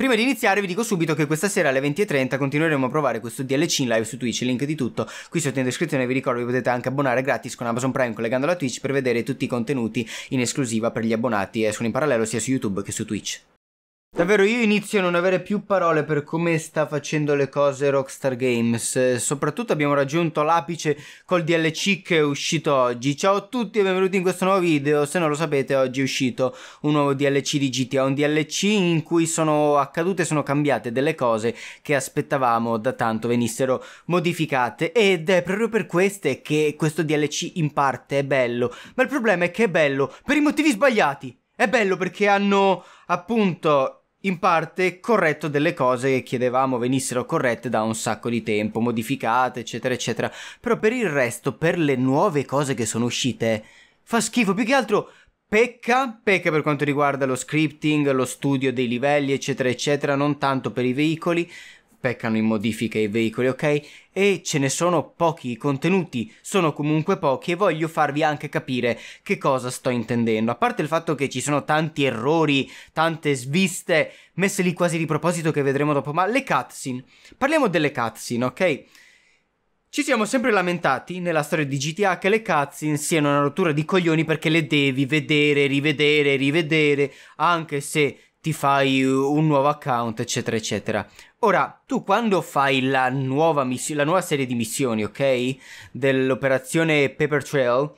Prima di iniziare vi dico subito che questa sera alle 20.30 continueremo a provare questo DLC in live su Twitch, link di tutto qui sotto in descrizione vi ricordo vi potete anche abbonare gratis con Amazon Prime collegandolo a Twitch per vedere tutti i contenuti in esclusiva per gli abbonati e eh, sono in parallelo sia su YouTube che su Twitch. Davvero io inizio a non avere più parole per come sta facendo le cose Rockstar Games, soprattutto abbiamo raggiunto l'apice col DLC che è uscito oggi. Ciao a tutti e benvenuti in questo nuovo video, se non lo sapete oggi è uscito un nuovo DLC di GTA, un DLC in cui sono accadute, sono cambiate delle cose che aspettavamo da tanto venissero modificate ed è proprio per queste che questo DLC in parte è bello, ma il problema è che è bello per i motivi sbagliati. È bello perché hanno appunto in parte corretto delle cose che chiedevamo venissero corrette da un sacco di tempo, modificate, eccetera, eccetera. Però per il resto, per le nuove cose che sono uscite, fa schifo. Più che altro pecca, pecca per quanto riguarda lo scripting, lo studio dei livelli, eccetera, eccetera, non tanto per i veicoli, peccano in modifiche ai veicoli, ok? E ce ne sono pochi, i contenuti sono comunque pochi e voglio farvi anche capire che cosa sto intendendo. A parte il fatto che ci sono tanti errori, tante sviste, messe lì quasi di proposito che vedremo dopo, ma le cutscene. Parliamo delle cutscene, ok? Ci siamo sempre lamentati nella storia di GTA che le cutscene siano una rottura di coglioni perché le devi vedere, rivedere, rivedere, anche se ti fai un nuovo account, eccetera, eccetera. Ora, tu quando fai la nuova, miss- la nuova serie di missioni, ok? Dell'operazione Paper Trail,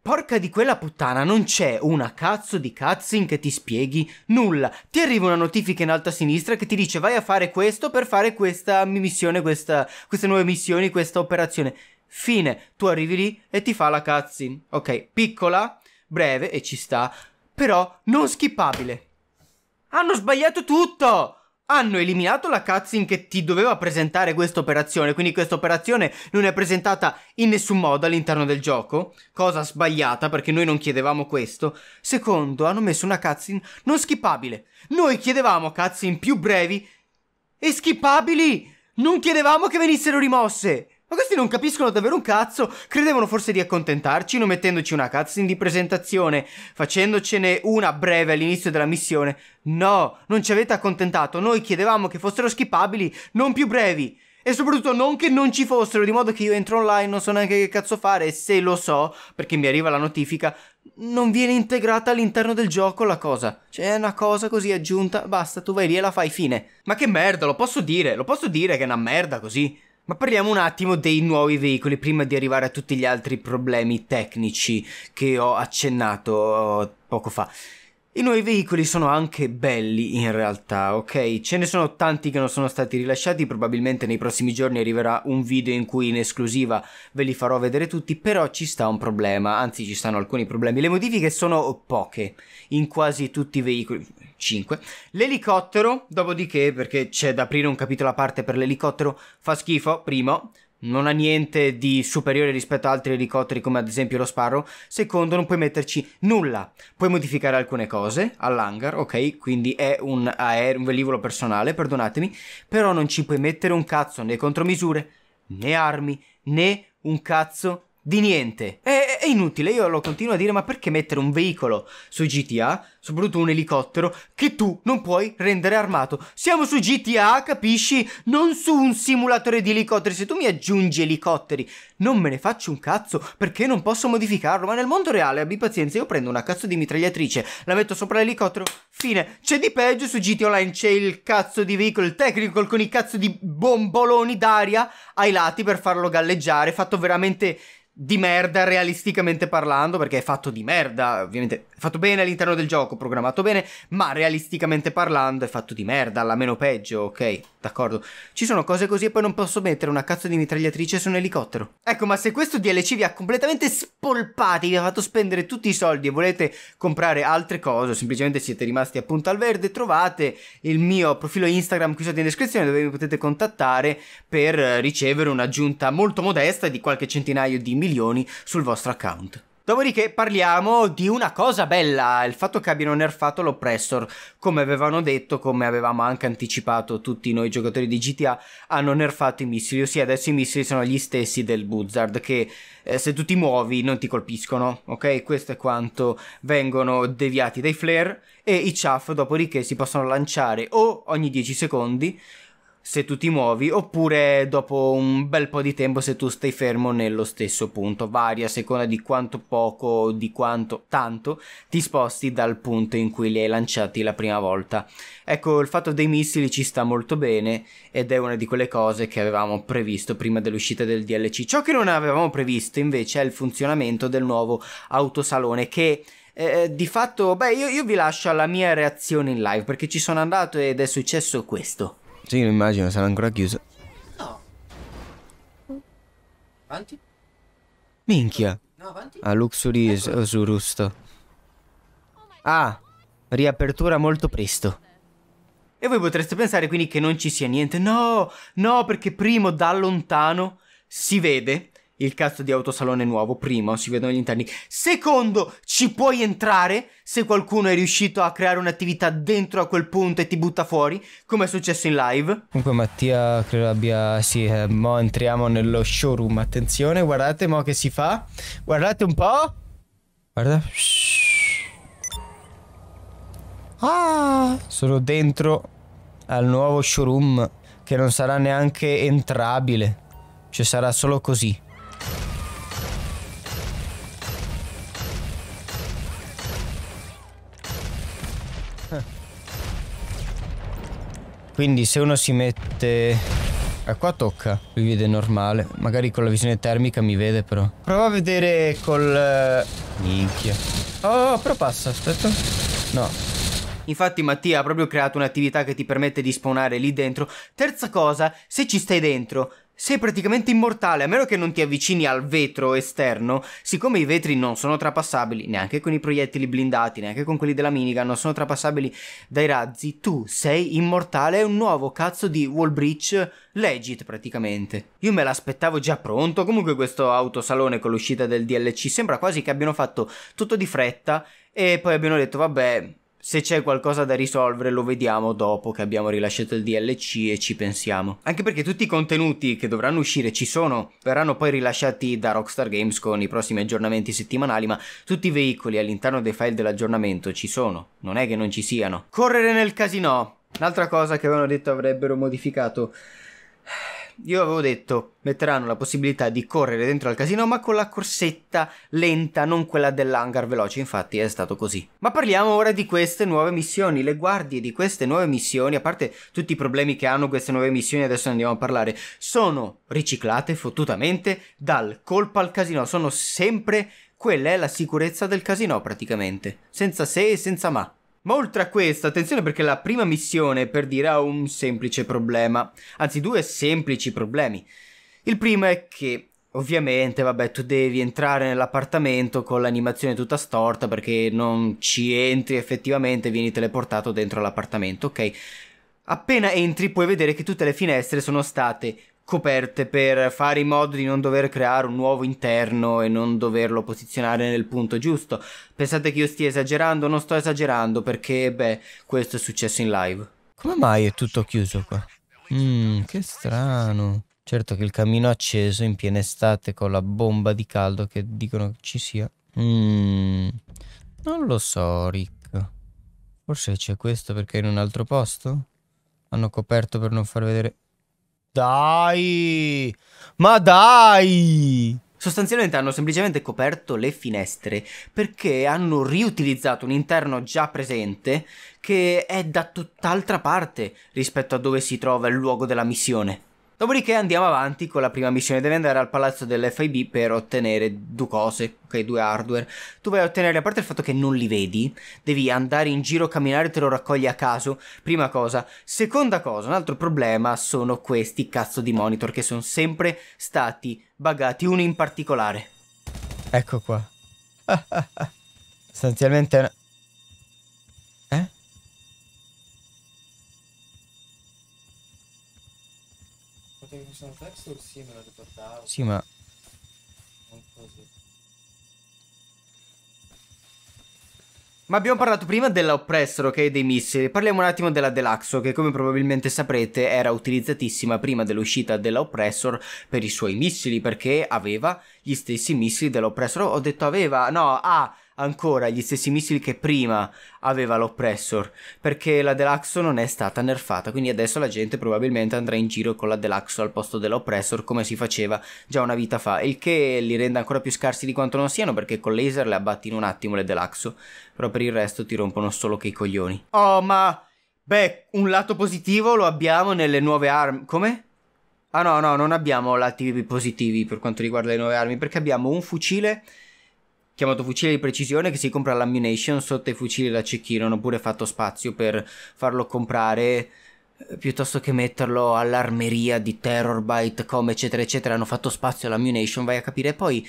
porca di quella puttana, non c'è una cazzo di cutscene che ti spieghi nulla. Ti arriva una notifica in alto a sinistra che ti dice vai a fare questo per fare questa missione, questa, queste nuove missioni, questa operazione. Fine, tu arrivi lì e ti fa la cutscene. Ok, piccola, breve e ci sta, però non skippabile. Hanno sbagliato tutto! Hanno eliminato la cutscene che ti doveva presentare questa operazione, quindi questa operazione non è presentata in nessun modo all'interno del gioco, cosa sbagliata perché noi non chiedevamo questo. Secondo, hanno messo una cutscene non skippabile. Noi chiedevamo cutscene più brevi e skippabili! Non chiedevamo che venissero rimosse! Ma questi non capiscono davvero un cazzo, credevano forse di accontentarci non mettendoci una cutscene di presentazione, facendocene una breve all'inizio della missione. No, non ci avete accontentato, noi chiedevamo che fossero skippabili, non più brevi. E soprattutto non che non ci fossero, di modo che io entro online, non so neanche che cazzo fare, e se lo so, perché mi arriva la notifica, non viene integrata all'interno del gioco la cosa. C'è cioè, una cosa così aggiunta, basta, tu vai lì e la fai fine. Ma che merda, lo posso dire, lo posso dire che è una merda così. Ma parliamo un attimo dei nuovi veicoli prima di arrivare a tutti gli altri problemi tecnici che ho accennato eh, poco fa. I nuovi veicoli sono anche belli in realtà, ok? Ce ne sono tanti che non sono stati rilasciati, probabilmente nei prossimi giorni arriverà un video in cui in esclusiva ve li farò vedere tutti, però ci sta un problema, anzi ci stanno alcuni problemi. Le modifiche sono poche, in quasi tutti i veicoli... 5. L'elicottero, dopodiché, perché c'è da aprire un capitolo a parte per l'elicottero, fa schifo, primo non ha niente di superiore rispetto ad altri elicotteri come ad esempio lo Sparrow. Secondo, non puoi metterci nulla. Puoi modificare alcune cose all'hangar, ok? Quindi è un aereo, un velivolo personale, perdonatemi, però non ci puoi mettere un cazzo né contromisure, né armi, né un cazzo di niente. E eh, è inutile, io lo continuo a dire, ma perché mettere un veicolo su GTA, soprattutto un elicottero, che tu non puoi rendere armato? Siamo su GTA, capisci? Non su un simulatore di elicotteri, se tu mi aggiungi elicotteri, non me ne faccio un cazzo, perché non posso modificarlo, ma nel mondo reale, abbi pazienza, io prendo una cazzo di mitragliatrice, la metto sopra l'elicottero, fine. C'è di peggio su GTA Online, c'è il cazzo di veicolo, il tecnico con i cazzo di bomboloni d'aria ai lati per farlo galleggiare, fatto veramente di merda realisticamente parlando, perché è fatto di merda, ovviamente fatto bene all'interno del gioco, programmato bene, ma realisticamente parlando è fatto di merda, alla meno peggio, ok? D'accordo. Ci sono cose così e poi non posso mettere una cazzo di mitragliatrice su un elicottero. Ecco, ma se questo DLC vi ha completamente spolpati, vi ha fatto spendere tutti i soldi e volete comprare altre cose, o semplicemente siete rimasti appunto al verde, trovate il mio profilo Instagram qui sotto in descrizione dove mi potete contattare per ricevere un'aggiunta molto modesta di qualche centinaio di milioni sul vostro account. Dopodiché parliamo di una cosa bella, il fatto che abbiano nerfato l'oppressor, come avevano detto, come avevamo anche anticipato tutti noi giocatori di GTA, hanno nerfato i missili, ossia adesso i missili sono gli stessi del Buzzard che eh, se tu ti muovi non ti colpiscono, ok? Questo è quanto vengono deviati dai flare e i chaff dopodiché si possono lanciare o ogni 10 secondi se tu ti muovi oppure dopo un bel po' di tempo se tu stai fermo nello stesso punto. Varia a seconda di quanto poco o di quanto tanto ti sposti dal punto in cui li hai lanciati la prima volta. Ecco, il fatto dei missili ci sta molto bene ed è una di quelle cose che avevamo previsto prima dell'uscita del DLC. Ciò che non avevamo previsto invece è il funzionamento del nuovo autosalone che... Eh, eh, di fatto, beh, io, io vi lascio alla mia reazione in live perché ci sono andato ed è successo questo. Sì, lo immagino, sarà ancora chiuso. No. Avanti? Minchia. No, avanti. A Luxury ecco. Surusto. Ah, riapertura molto presto. E voi potreste pensare quindi che non ci sia niente. No, no, perché primo da lontano si vede il cazzo di autosalone nuovo. Primo, si vedono gli interni. Secondo, ci puoi entrare se qualcuno è riuscito a creare un'attività dentro a quel punto e ti butta fuori, come è successo in live. Comunque Mattia credo abbia... Sì, eh, mo entriamo nello showroom. Attenzione, guardate mo che si fa. Guardate un po'. Guarda. Ah, sono dentro al nuovo showroom che non sarà neanche entrabile. Cioè sarà solo così. Quindi se uno si mette... Ah, qua tocca. Qui vede normale. Magari con la visione termica mi vede però. Prova a vedere col... Eh, Minchia. Oh, però passa, aspetta. No, Infatti Mattia ha proprio creato un'attività che ti permette di spawnare lì dentro. Terza cosa, se ci stai dentro, sei praticamente immortale, a meno che non ti avvicini al vetro esterno, siccome i vetri non sono trapassabili, neanche con i proiettili blindati, neanche con quelli della minigun, non sono trapassabili dai razzi, tu sei immortale, è un nuovo cazzo di wall breach legit praticamente. Io me l'aspettavo già pronto, comunque questo autosalone con l'uscita del DLC sembra quasi che abbiano fatto tutto di fretta e poi abbiano detto vabbè se c'è qualcosa da risolvere lo vediamo dopo che abbiamo rilasciato il DLC e ci pensiamo. Anche perché tutti i contenuti che dovranno uscire ci sono, verranno poi rilasciati da Rockstar Games con i prossimi aggiornamenti settimanali, ma tutti i veicoli all'interno dei file dell'aggiornamento ci sono, non è che non ci siano. Correre nel casino! Un'altra cosa che avevano detto avrebbero modificato io avevo detto metteranno la possibilità di correre dentro al casino ma con la corsetta lenta, non quella dell'hangar veloce, infatti è stato così. Ma parliamo ora di queste nuove missioni, le guardie di queste nuove missioni, a parte tutti i problemi che hanno queste nuove missioni, adesso ne andiamo a parlare, sono riciclate fottutamente dal colpa al casino, sono sempre quella è la sicurezza del casino praticamente, senza se e senza ma. Ma oltre a questo, attenzione perché la prima missione, per dire, ha un semplice problema. Anzi, due semplici problemi. Il primo è che, ovviamente, vabbè, tu devi entrare nell'appartamento con l'animazione tutta storta perché non ci entri effettivamente, vieni teleportato dentro l'appartamento, ok? Appena entri puoi vedere che tutte le finestre sono state coperte per fare in modo di non dover creare un nuovo interno e non doverlo posizionare nel punto giusto. Pensate che io stia esagerando? Non sto esagerando perché, beh, questo è successo in live. Come mai è tutto chiuso qua? Mmm, che strano. Certo che il camino acceso in piena estate con la bomba di caldo che dicono che ci sia. Mmm, non lo so, Rick. Forse c'è questo perché è in un altro posto? Hanno coperto per non far vedere... Dai! Ma dai! Sostanzialmente hanno semplicemente coperto le finestre perché hanno riutilizzato un interno già presente che è da tutt'altra parte rispetto a dove si trova il luogo della missione. Dopodiché andiamo avanti con la prima missione, devi andare al palazzo dell'FIB per ottenere due cose, ok, due hardware. Tu vai a ottenere, a parte il fatto che non li vedi, devi andare in giro, camminare, te lo raccogli a caso, prima cosa. Seconda cosa, un altro problema sono questi cazzo di monitor che sono sempre stati buggati, uno in particolare. Ecco qua. Sostanzialmente che mi sono texto sì me lo ricordavo. Sì, ma... Non così. Ma abbiamo parlato prima dell'oppressor, ok, dei missili. Parliamo un attimo della Delaxo, che come probabilmente saprete era utilizzatissima prima dell'uscita dell'oppressor per i suoi missili, perché aveva gli stessi missili dell'oppressor. Ho detto aveva, no, ha... Ah, ancora gli stessi missili che prima aveva l'oppressor, perché la Delaxo non è stata nerfata, quindi adesso la gente probabilmente andrà in giro con la Delaxo al posto dell'oppressor come si faceva già una vita fa, il che li rende ancora più scarsi di quanto non siano perché con laser le abbatti in un attimo le Delaxo, però per il resto ti rompono solo che i coglioni. Oh ma... Beh, un lato positivo lo abbiamo nelle nuove armi. Come? Ah no, no, non abbiamo lati positivi per quanto riguarda le nuove armi, perché abbiamo un fucile chiamato fucile di precisione che si compra l'ammunition sotto i fucili da cecchino. Hanno pure fatto spazio per farlo comprare eh, piuttosto che metterlo all'armeria di Terror Byte, eccetera, eccetera. Hanno fatto spazio all'ammunition, vai a capire. Poi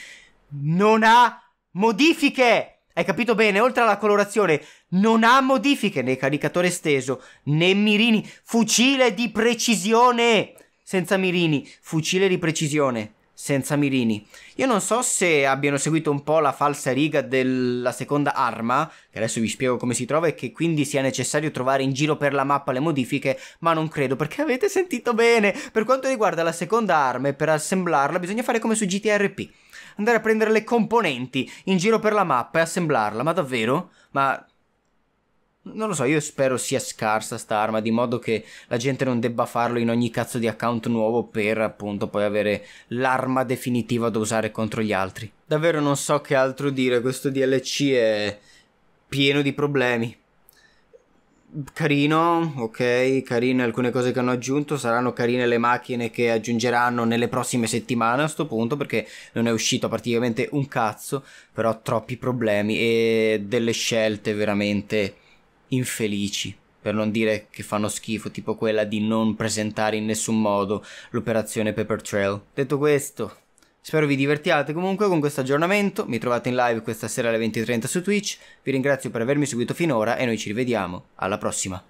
non ha modifiche! Hai capito bene? Oltre alla colorazione, non ha modifiche né caricatore esteso né mirini. Fucile di precisione! Senza mirini, fucile di precisione senza mirini. Io non so se abbiano seguito un po' la falsa riga della seconda arma, che adesso vi spiego come si trova e che quindi sia necessario trovare in giro per la mappa le modifiche, ma non credo perché avete sentito bene. Per quanto riguarda la seconda arma e per assemblarla bisogna fare come su GTRP, andare a prendere le componenti in giro per la mappa e assemblarla, ma davvero? Ma non lo so, io spero sia scarsa sta arma, di modo che la gente non debba farlo in ogni cazzo di account nuovo per appunto poi avere l'arma definitiva da usare contro gli altri. Davvero non so che altro dire, questo DLC è pieno di problemi. Carino, ok, carine alcune cose che hanno aggiunto, saranno carine le macchine che aggiungeranno nelle prossime settimane a sto punto perché non è uscito praticamente un cazzo, però troppi problemi e delle scelte veramente infelici, per non dire che fanno schifo, tipo quella di non presentare in nessun modo l'operazione Pepper Trail. Detto questo, Spero vi divertiate comunque con questo aggiornamento, mi trovate in live questa sera alle 20.30 su Twitch, vi ringrazio per avermi seguito finora e noi ci rivediamo, alla prossima!